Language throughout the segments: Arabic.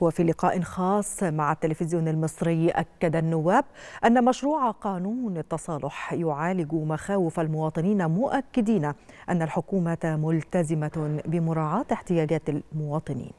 وفي لقاء خاص مع التلفزيون المصري أكد النواب أن مشروع قانون التصالح يعالج مخاوف المواطنين مؤكدين أن الحكومة ملتزمة بمراعاة احتياجات المواطنين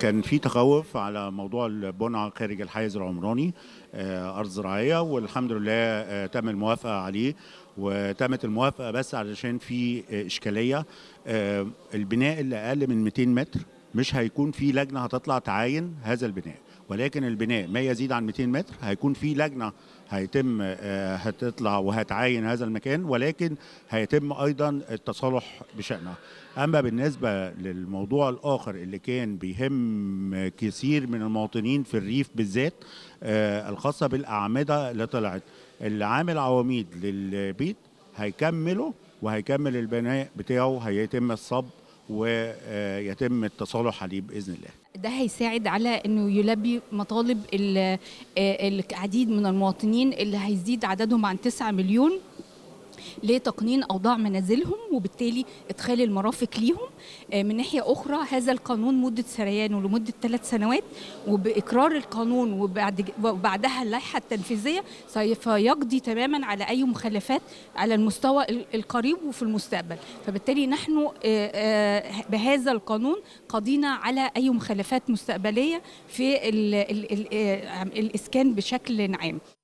كان في تخوف على موضوع البنى خارج الحيز العمراني آه، أرض زراعية والحمد لله آه، تم الموافقة عليه وتمت الموافقة بس علشان في إشكالية آه، البناء اللي أقل من 200 متر مش هيكون في لجنه هتطلع تعاين هذا البناء ولكن البناء ما يزيد عن 200 متر هيكون في لجنه هيتم آه، هتطلع وهتعاين هذا المكان ولكن هيتم ايضا التصالح بشانها اما بالنسبه للموضوع الاخر اللي كان بيهم كثير من المواطنين في الريف بالذات آه، الخاصه بالاعمده اللي طلعت اللي عامل عواميد للبيت هيكمله وهيكمل البناء بتاعه هيتم الصب ويتم التصالح عليه باذن الله. ده هيساعد على انه يلبي مطالب آه، العديد من المواطنين اللي هيزيد عددهم عن 9 مليون لتقنين اوضاع منازلهم وبالتالي ادخال المرافق ليهم آه، من ناحيه اخرى هذا القانون مده سريانه لمده ثلاث سنوات وباقرار القانون وبعد وبعدها اللائحه التنفيذيه سوف يقضي تماما على اي مخالفات على المستوى القريب وفي المستقبل فبالتالي نحن آه، آه، بهذا القانون قضينا على اي مخالفات مستقبليه في الاسكان بشكل عام